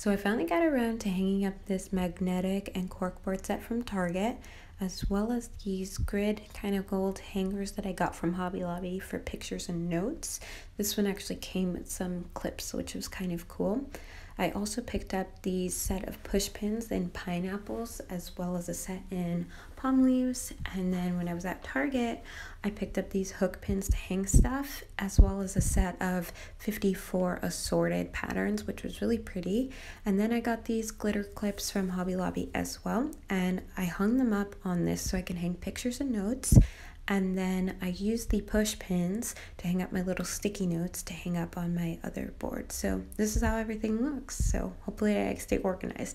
So I finally got around to hanging up this magnetic and corkboard set from Target, as well as these grid kind of gold hangers that I got from Hobby Lobby for pictures and notes. This one actually came with some clips, which was kind of cool. I also picked up these set of push pins in pineapples as well as a set in palm leaves. And then when I was at Target, I picked up these hook pins to hang stuff as well as a set of 54 assorted patterns, which was really pretty. And then I got these glitter clips from Hobby Lobby as well. And I hung them up on this so I can hang pictures and notes. And then I use the push pins to hang up my little sticky notes to hang up on my other board. So this is how everything looks. So hopefully I stay organized.